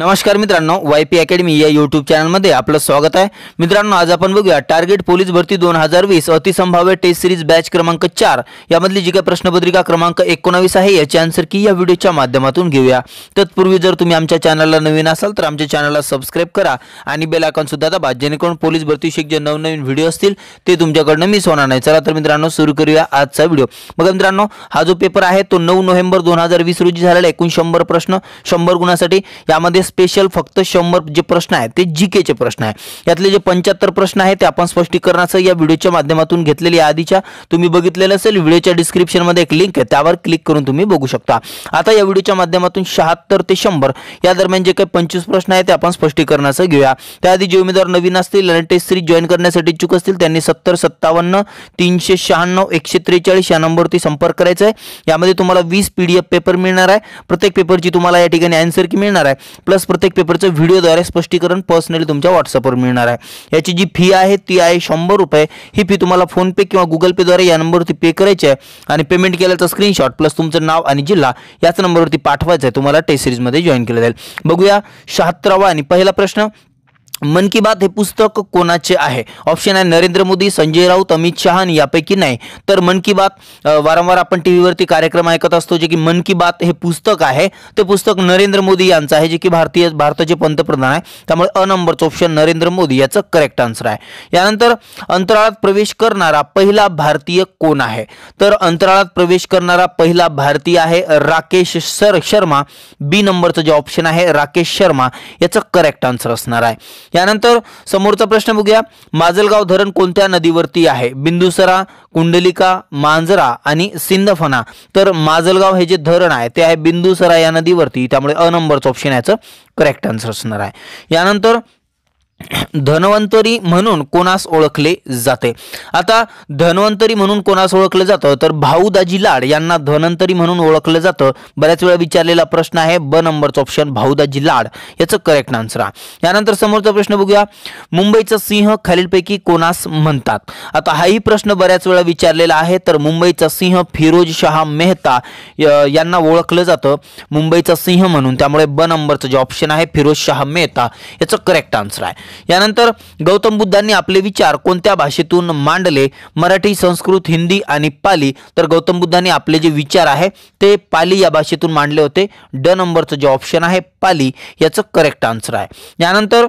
नमस्कार मित्रांनो Y P academy या यूट्यूब चॅनलमध्ये आपलं स्वागत आहे मित्रांनो आज आपण बघूया टार्गेट पोलीस भरती दोन हजार वीस अतिसंभाव्य टेस्ट सिरीज बॅच क्रमांक चार यामधली जी काही प्रश्नपत्रिका क्रमांक एकोणावीस आहे याची आन्सर की या व्हिडिओच्या माध्यमातून घेऊया तत्पूर्वी जर तुम्ही आमच्या चॅनलला नवीन असाल तर आमच्या चॅनलला सबस्क्राईब करा आणि बेल आयकॉन सुद्धा दाबा जेणेकरून पोलीस भरतीशी जे नवनवीन व्हिडिओ असतील ते तुमच्याकडनं मिस होणार नाही चला तर मित्रांनो सुरू करूया आजचा व्हिडिओ बघा मित्रांनो हा जो पेपर आहे तो नऊ नोव्हेंबर दोन हजार वीस रोजी झालेला एकूण शंभर प्रश्न शंभर गुणासाठी यामध्ये स्पेशल फक्त शंभर जे प्रश्न आहेत ते जी केचे प्रश्न आहे यातले जे पंच्याहत्तर प्रश्न आहेत ते आपण स्पष्टीकरणाचं या व्हिडिओच्या माध्यमातून घेतलेले आधीच्या तुम्ही बघितलेलं असेल व्हिडिओच्या डिस्क्रिप्शनमध्ये एक लिंक आहे त्यावर क्लिक करून तुम्ही बघू शकता आता या व्हिडिओच्या माध्यमातून शहात्तर ते शंभर या दरम्यान जे काही पंचवीस प्रश्न आहेत ते आपण स्पष्टीकरणाचं घेऊया त्याआधी जे उमेदवार नवीन असतील आणि टेस्ट सिरीज जॉईन करण्यासाठी इच्छुक असतील त्यांनी सत्तर सत्तावन्न तीनशे शहाण्णव एकशे त्रेचाळीस या नंबरवरती संपर्क करायचा आहे यामध्ये तुम्हाला वीस पीडीएफ पेपर मिळणार आहे प्रत्येक पेपरची तुम्हाला या ठिकाणी अँसर की मिळणार आहे प्लस प्रत्येक पेपरचं व्हिडिओद्वारे स्पष्टीकरण पर्सनली तुमच्या व्हॉट्सअपवर मिळणार आहे याची जी फी आहे ती आहे शंभर रुपये ही फी तुम्हाला फोनपे किंवा गुगल पेद्वारे या नंबरवरती पे करायची आहे आणि पेमेंट केल्याचा स्क्रीनशॉट प्लस तुमचं नाव आणि जिल्हा याच नंबरवरती पाठवायचं आहे तुम्हाला टेस्ट सिरीजमध्ये जॉईन केलं जाईल बघूया शहात्तरावा आणि पहिला प्रश्न मन की बात हे पुस्तक कोणाचे आहे ऑप्शन आहे नरेंद्र मोदी संजय राऊत अमित शहा यापैकी नाही तर मन की बात वारंवार आपण टी व्हीवरती कार्यक्रम ऐकत असतो जे की मन की बात हे पुस्तक आहे ते पुस्तक नरेंद्र मोदी यांचं आहे जे की भारतीय भारताचे पंतप्रधान आहे त्यामुळे अ नंबरचं ऑप्शन नरेंद्र मोदी याचं करेक्ट आन्सर आहे यानंतर अंतराळात प्रवेश करणारा पहिला भारतीय कोण आहे तर अंतराळात प्रवेश करणारा पहिला भारतीय आहे राकेश सर शर्मा बी नंबरचं जे ऑप्शन आहे राकेश शर्मा याचं करेक्ट आन्सर असणार आहे यानंतर समोरचा प्रश्न बघूया माजलगाव धरण कोणत्या नदीवरती आहे बिंदुसरा कुंडलिका मांजरा आणि सिंदफना तर माजलगाव हे जे धरण आहे ते आहे बिंदुसरा या नदीवरती त्यामुळे अ नंबरचं ऑप्शन याचं करेक्ट आन्सर असणार आहे यानंतर धन्वंतरी म्हणून कोणास ओळखले जाते आता धन्वंतरी म्हणून कोणास ओळखलं जातं तर भाऊदाजी लाड यांना धनंतरी म्हणून ओळखलं जातं बऱ्याच वेळा विचारलेला प्रश्न आहे ब नंबरचा ऑप्शन भाऊदाजी लाड याचं करेक्ट आन्सर आहे यानंतर समोरचा प्रश्न बघूया मुंबईचा सिंह खालीलपैकी कोणास म्हणतात आता हाही प्रश्न बऱ्याच वेळा विचारलेला आहे तर मुंबईचा सिंह फिरोज शहा मेहता यांना ओळखलं जातं मुंबईचा सिंह म्हणून त्यामुळे ब नंबरचं जे ऑप्शन आहे फिरोज शहा मेहता याचं करेक्ट आन्सर आहे यानंतर गौतम बुद्धांनी आपले विचार कोणत्या भाषेतून मांडले मराठी संस्कृत हिंदी आणि पाली तर गौतम बुद्धांनी आपले जे विचार आहे ते पाली या भाषेतून मांडले होते ड नंबरचं जे ऑप्शन आहे पाली याचं करेक्ट आन्सर आहे यानंतर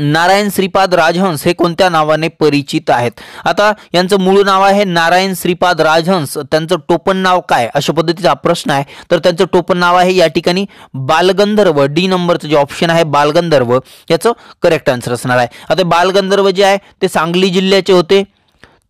नारायण श्रीपाद राजहंस हे कोणत्या नावाने परिचित आहेत आता यांचं मूळ नाव आहे नारायण श्रीपाद राजहंस त्यांचं टोपण नाव काय अशा पद्धतीचा प्रश्न आहे तर त्यांचं टोपण नाव आहे या ठिकाणी बालगंधर्व डी नंबरचं जे ऑप्शन आहे बालगंधर्व याचं करेक्ट आन्सर असणार आहे आता बालगंधर्व जे आहे ते सांगली जिल्ह्याचे होते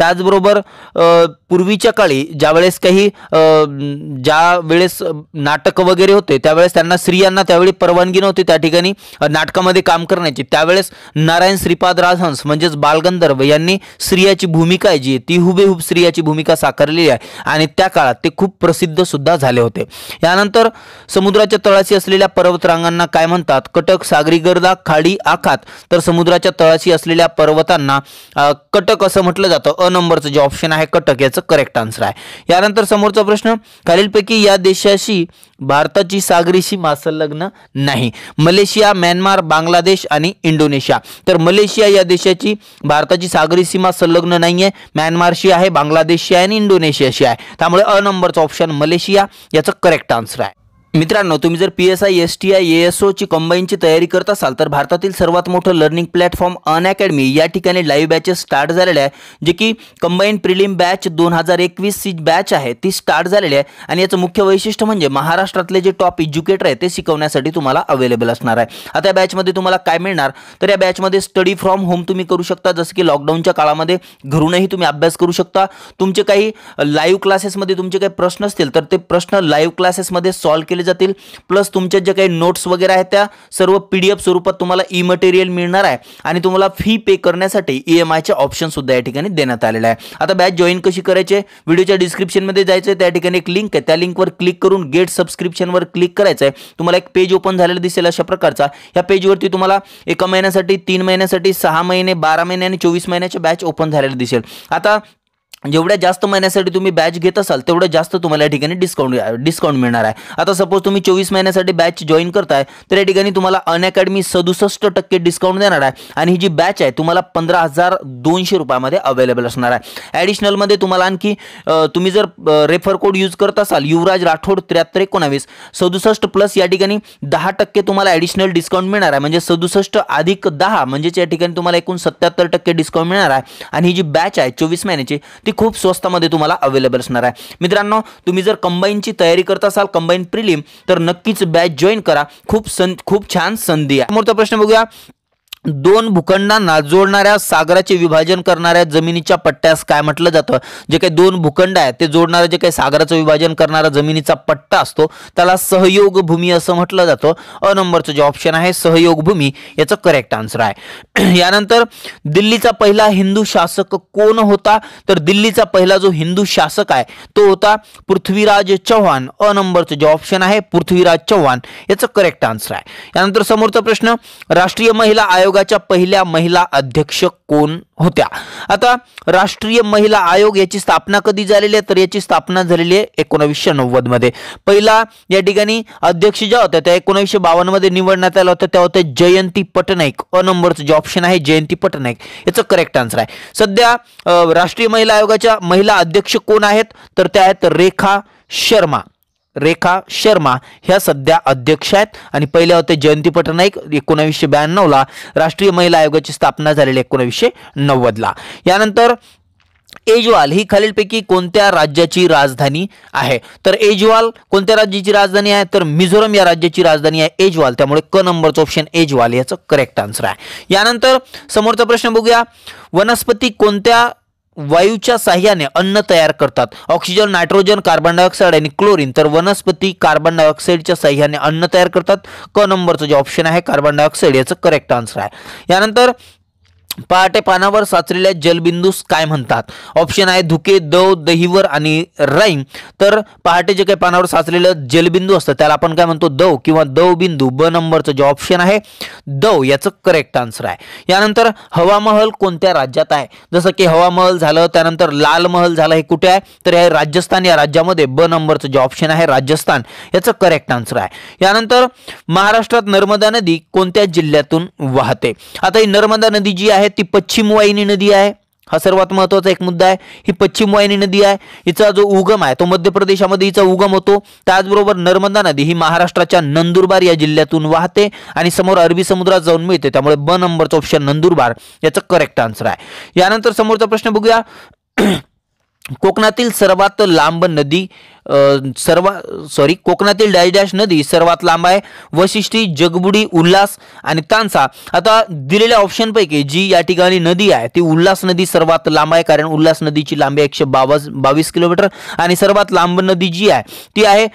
त्याचबरोबर पूर्वीच्या काळी ज्यावेळेस काही ज्या वेळेस नाटक वगैरे होते त्यावेळेस त्यांना स्त्रियांना त्यावेळी परवानगी नव्हती त्या ठिकाणी नाटकामध्ये काम करण्याची त्यावेळेस नारायण श्रीपाद राजहंस म्हणजेच बालगंधर्व यांनी स्त्रियाची भूमिका आहे जी ती हुबेहूब स्त्रियाची भूमिका साकारलेली आहे आणि त्या काळात ते खूप प्रसिद्ध सुद्धा झाले होते यानंतर समुद्राच्या तळाशी असलेल्या पर्वतरांगांना काय म्हणतात कटक सागरी गर्दा खाडी आखात तर समुद्राच्या तळाशी असलेल्या पर्वतांना कटक असं म्हटलं जातं नंबरचं जे ऑप्शन आहे कटक याचं करेक्ट आन्सर आहे यानंतर समोरचा प्रश्न खालीलपैकी या देशाशी भारताची सागरी सीमा संलग्न नाही मलेशिया म्यानमार बांगलादेश आणि इंडोनेशिया तर मलेशिया या देशाची भारताची सागरी सीमा संलग्न नाही आहे म्यानमारशी आहे बांगलादेशशी आहे आणि इंडोनेशियाशी आहे त्यामुळे अ नंबरचं ऑप्शन मलेशिया याचं करेक्ट आन्सर आहे मित्रांनो तुम्ही जर P S I S T I S ओची कंबाईनची तयारी करत असाल तर भारतातील सर्वात मोठं लर्निंग प्लॅटफॉर्म अन अकॅडमी या ठिकाणी लाईव्ह बॅचेस स्टार्ट झालेले आहे जे की कंबाईन प्रिलिम बॅच दोन हजार एकवीसची बॅच आहे ती स्टार्ट झालेली आहे आणि याचं मुख्य वैशिष्ट्य म्हणजे महाराष्ट्रातले जे टॉप एज्युकेटर आहे ते शिकवण्यासाठी तुम्हाला अवेलेबल असणार आहे आता या बॅचमध्ये तुम्हाला काय मिळणार तर या बॅचमध्ये स्टडी फ्रॉम होम तुम्ही करू शकता जसं की लॉकडाऊनच्या काळामध्ये घरूनही तुम्ही अभ्यास करू शकता तुमचे काही लाईव्ह क्लासेसमध्ये तुमचे काही प्रश्न असतील तर ते प्रश्न लाईव्ह क्लासेसमध्ये सॉल्व्ह केले जातील प्लस तुमच्या ज्या काही नोट्स वगैरे आहेत त्या सर्व पी स्वरूपात तुम्हाला ई मटेरियल मिळणार आहे आणि तुम्हाला फी पे करण्यासाठी ई e एम आयचे ऑप्शनसुद्धा या ठिकाणी देण्यात आलेलं आहे आता बॅच जॉईन कशी करायचे व्हिडिओच्या डिस्क्रिप्शनमध्ये जायचं आहे त्या ठिकाणी एक लिंक आहे त्या लिंकवर क्लिक करून गेट वर क्लिक करायचं आहे तुम्हाला एक पेज ओपन झालेला दिसेल अशा प्रकारचा या पेजवरती तुम्हाला एका महिन्यासाठी तीन महिन्यासाठी सहा महिने बारा महिने आणि चोवीस महिन्याच्या बॅच ओपन झालेले दिसेल आता जेवढ्या जास्त महिन्यासाठी तुम्ही बॅच घेत असाल तेवढ्या जास्त तुम्हाला या ठिकाणी डिस्काउंट डिस्काउंट मिळणार आहे आता सपोज तुम्ही चोवीस महिन्यासाठी बॅच जॉईन करताय तर या ठिकाणी तुम्हाला अनअकॅडमी सदुसष्ट टक्के डिस्काउंट देणार आहे आणि ही जी बॅच आहे तुम्हाला पंधरा हजार दोनशे रुपयामध्ये अवेलेबल असणार आहे ॲडिशनलमध्ये तुम्हाला आणखी तुम्ही जर रेफर कोड यूज करत असाल युवराज राठोड त्र्याहत्तर एकोणावीस सदुसष्ट प्लस या ठिकाणी दहा टक्के तुम्हाला ॲडिशनल डिस्काउंट मिळणार आहे म्हणजे सदुसष्ट अधिक दहा म्हणजेच या ठिकाणी तुम्हाला एकूण सत्याहत्तर टक्के डिस्काउंट मिळणार आहे आणि ही जी बॅच आहे चोवीस महिन्याची ती खूप स्वस्तामध्ये तुम्हाला अवेलेबल असणार आहे मित्रांनो तुम्ही जर कंबाईनची तयारी करत असाल कंबाईन प्रिलिम तर नक्कीच बॅच जॉईन करा खूप खूप छान संधी आहे समोरचा प्रश्न बघूया दोन भूखंडांना जोडणाऱ्या सागराचे विभाजन करणाऱ्या जमिनीच्या पट्ट्यास काय म्हटलं जातं जे काही दोन भूखंड आहेत ते जोडणारं जे काही सागराचं विभाजन करणारा जमिनीचा पट्टा असतो त्याला सहयोग भूमी असं म्हटलं जातं अ नंबरचं जे ऑप्शन आहे सहयोग भूमी याचं करेक्ट आन्सर आहे यानंतर दिल्लीचा पहिला हिंदू शासक कोण होता तर दिल्लीचा पहिला जो हिंदू शासक आहे तो होता पृथ्वीराज चव्हाण अ नंबरचं जे ऑप्शन आहे पृथ्वीराज चव्हाण याचं करेक्ट आन्सर आहे यानंतर समोरचा प्रश्न राष्ट्रीय महिला आयोग आयोगाच्या पहिल्या महिला अध्यक्ष कोण होत्या आता राष्ट्रीय महिला आयोग याची स्थापना कधी झालेली आहे तर याची स्थापना झालेली आहे एकोणावीसशे नव्वदमध्ये पहिला या ठिकाणी अध्यक्ष ज्या होत्या त्या एकोणावीसशे बावन्नमध्ये निवडण्यात आल्या होत्या त्या होत्या जयंती पटनाईक अ नंबरचं जे ऑप्शन आहे जयंती पटनाईक याचं करेक्ट आन्सर आहे सध्या राष्ट्रीय महिला आयोगाच्या महिला अध्यक्ष कोण आहेत तर त्या आहेत रेखा शर्मा रेखा शर्मा ह्या सध्या अध्यक्ष आहेत आणि पहिल्या होते जयंती पटनाईक एकोणावीसशे ब्याण्णवला राष्ट्रीय महिला आयोगाची स्थापना झालेली एकोणावीसशे नव्वदला यानंतर एजवाल ही खालीलपैकी कोणत्या राज्याची राजधानी आहे तर एजवाल कोणत्या राज्याची राजधानी आहे तर मिझोरम या राज्याची राजधानी आहे एजवाल त्यामुळे क नंबरचं ऑप्शन एजवाल याचं करेक्ट आन्सर आहे यानंतर समोरचा प्रश्न बघूया वनस्पती कोणत्या वायूच्या साह्याने अन्न तयार करतात ऑक्सिजन नायट्रोजन कार्बन डायऑक्साईड आणि क्लोरीन तर वनस्पती कार्बन डायऑक्साईडच्या साह्याने अन्न तयार करतात क नंबरचं जे ऑप्शन आहे कार्बन डायऑक्साईड याचं करेक्ट आन्सर आहे यानंतर पहाटे पानावर साचलेल्या जलबिंदूस काय म्हणतात ऑप्शन आहे धुके दव दहिवर आणि राईम तर पहाटे जे काही पानावर साचलेलं जलबिंदू असतं त्याला आपण काय म्हणतो दव किंवा दव बिंदू ब नंबरचं जे ऑप्शन आहे दव याचं करेक्ट आन्सर आहे यानंतर हवामहल कोणत्या राज्यात आहे जसं की हवामहल झालं त्यानंतर लाल महल झालं हे कुठे आहे तर हे राजस्थान या राज्यामध्ये ब नंबरचं जे ऑप्शन आहे राजस्थान याचं करेक्ट आन्सर आहे यानंतर महाराष्ट्रात नर्मदा नदी कोणत्या जिल्ह्यातून वाहते आता ही नर्मदा नदी जी आहे आहे ती पश्चिम वाहिनी नदी आहे हा सर्वात महत्त्वाचा एक मुद्दा आहे ही पश्चिम वाहिनी नदी आहे हिचा जो उगम आहे तो मध्य प्रदेशामध्ये हिचा उगम होतो त्याचबरोबर नर्मदा नदी ही महाराष्ट्राच्या नंदुरबार या जिल्ह्यातून वाहते आणि समोर अरबी समुद्रात जाऊन मिळते त्यामुळे ब नंबरचा ऑप्शन नंदुरबार याचं करेक्ट आन्सर आहे यानंतर समोरचा प्रश्न बघूया कोकणातील सर्वात लांब नदी सर्व सॉरी कोकणातील डॅश नदी सर्वात लांब आहे वशिष्ठी जगबुडी उल्हास आणि तानसा आता दिलेल्या ऑप्शनपैकी जी या ठिकाणी नदी आहे ती उल्हास नदी सर्वात लांब आहे कारण उल्हास नदीची लांबी एकशे बावीस बावीस किलोमीटर आणि सर्वात लांब नदी जी आहे ती आहे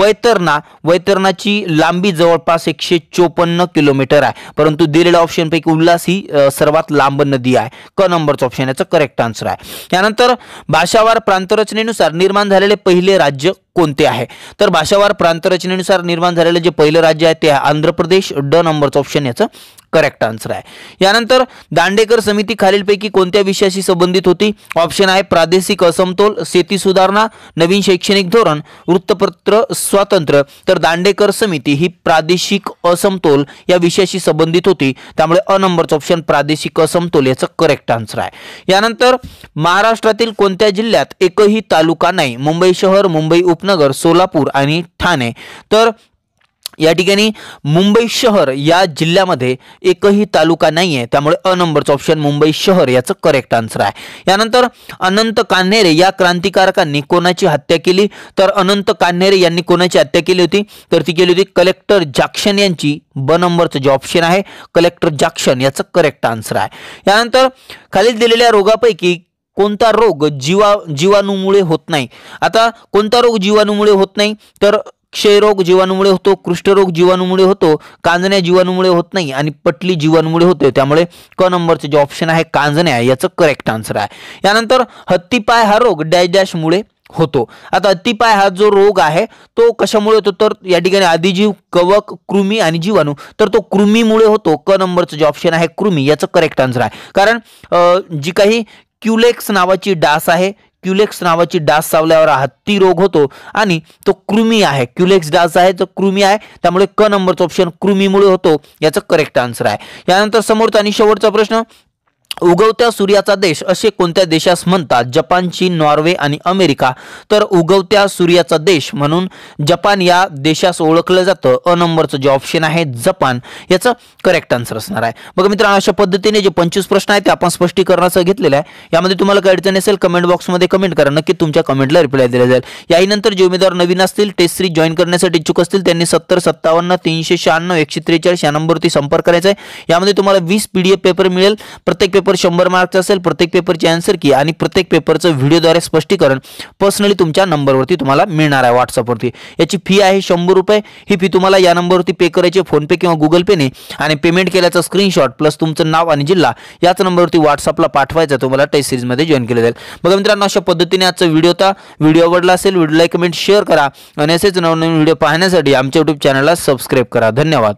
वैतरणा वैतरणाची लांबी जवळपास एकशे चोपन्न किलोमीटर आहे परंतु दिलेल्या ऑप्शनपैकी उल्हास ही सर्वात लांब नदी आहे क नंबरचा ऑप्शन याचा करेक्ट आन्सर आहे त्यानंतर भाषावार प्रांतरचनेनुसार निर्माण झालेले पहिले राज्य कोणते आहे तर भाषावार प्रांतरचनेनुसार निर्माण झालेलं जे पहिलं राज्य आहे ते आहे आंध्र प्रदेश ड नंबरचं ऑप्शन याचं करेक्ट आन्सर आहे यानंतर दांडेकर समिती खालीलपैकी कोणत्या विषयाशी संबंधित होती ऑप्शन आहे प्रादेशिक असमतोल शेती सुधारणा नवीन शैक्षणिक धोरण वृत्तपत्र स्वातंत्र्य तर दांडेकर समिती ही प्रादेशिक असमतोल या विषयाशी संबंधित होती त्यामुळे अ नंबरचं ऑप्शन प्रादेशिक असमतोल याचं करेक्ट आन्सर आहे यानंतर महाराष्ट्रातील कोणत्या जिल्ह्यात एकही तालुका नाही मुंबई शहर मुंबई उपनगर सोलापूर आणि ठाणे तर या ठिकाणी मुंबई शहर या जिल्ह्यामध्ये एकही तालुका नाही आहे त्यामुळे अ नंबरचं ऑप्शन मुंबई शहर याचं करेक्ट आन्सर आहे यानंतर अनंत कान्हेरे या क्रांतिकारकांनी कोणाची हत्या केली तर अनंत कान्हेरे यांनी कोणाची हत्या केली होती तर ती केली होती कलेक्टर जाक्षन यांची ब नंबरचं जे ऑप्शन आहे कलेक्टर जाक्षन याचं करेक्ट आन्सर आहे यानंतर खालील दिलेल्या रोगापैकी कोणता रोग जीवा जीवाणूमुळे होत नाही आता कोणता रोग जीवाणूमुळे होत नाही तर क्षयरोग जीवाणूमुळे होतो कृष्ठरोग जीवाणूमुळे होतो कांजण्या जीवाणूमुळे होत नाही आणि पटली जीवाणूमुळे होते त्यामुळे क नंबरचं जे ऑप्शन आहे कांजण्या याचं करेक्ट आन्सर आहे यानंतर हत्तीपाय हा रोग डॅश डॅशमुळे होतो आता हत्तीपाय हा जो रोग आहे तो कशामुळे होतो तर या ठिकाणी आदिजीव कवक कृमी आणि जीवाणू तर तो कृमीमुळे होतो क नंबरचं जे ऑप्शन आहे कृमी याचं करेक्ट आन्सर आहे कारण जी काही क्युलेक्स नावाची डास आहे क्युलेक्स नावाची डास चावल्यावर हत्ती रोग होतो आणि तो कृमी आहे क्युलेक्स डास आहे तो कृमी आहे त्यामुळे क नंबरचा ऑप्शन कृमीमुळे होतो याचं करेक्ट आन्सर आहे यानंतर समोरचा आणि शेवटचा प्रश्न उगवत्या सूर्याचा देश असे कोणत्या देशास म्हणतात जपान चीन नॉर्वे आणि अमेरिका तर उगवत्या सूर्याचा देश म्हणून जपान या देशास ओळखलं जातं अ नंबरचं जे ऑप्शन आहे जपान याचं करेक्ट आन्सर असणार आहे बघा मित्रांनो अशा पद्धतीने जे पंचवीस प्रश्न आहेत ते आपण स्पष्टीकरणाचं घेतलेलं आहे यामध्ये तुम्हाला काही अडचण असेल कमेंट बॉक्समध्ये कमेंट करा नक्की तुमच्या कमेंटला रिप्लाय दिला जाईल नंतर जे उमेदवार नवीन असतील टेस्ट सिरीज जॉईन करण्यासाठी इच्छुक असतील त्यांनी सत्तर सत्तावन्न तीनशे शहाण्णव एकशे त्रेचाळीस या नंबरवरती संपर्क करायचा आहे यामध्ये तुम्हाला वीस पीडीएफ पेपर मिळेल प्रत्येक पेपर पेपर शंभर मार्कचा असेल प्रत्येक पेपरची ॲन्सर की आणि प्रत्येक पेपरचं व्हिडिओद्वारे स्पष्टीकरण पर्सनली तुमच्या नंबरवरती तुम्हाला मिळणार आहे व्हॉट्सअपवरती याची फी आहे शंभर रुपये ही फी तुम्हाला या नंबरवरती पे करायची फोनपे किंवा गुगल पेने आणि पेमेंट केल्याचा स्क्रीनशॉट प्लस तुमचं नाव आणि जिल्हा याच नंबरवरती व्हॉट्सअपला पाठवायचा तुम्हाला टेस्ट सिरीजमध्ये जॉईन केलं जाईल बघा मित्रांनो अशा पद्धतीने आजचा व्हिडिओ होता व्हिडिओ आवडला असेल व्हिडिओला कमेंट शेअर करा आणि असेच नवनवीन व्हिडिओ पाहण्यासाठी आमच्या युट्यूब चॅनलला सबस्क्राईब करा धन्यवाद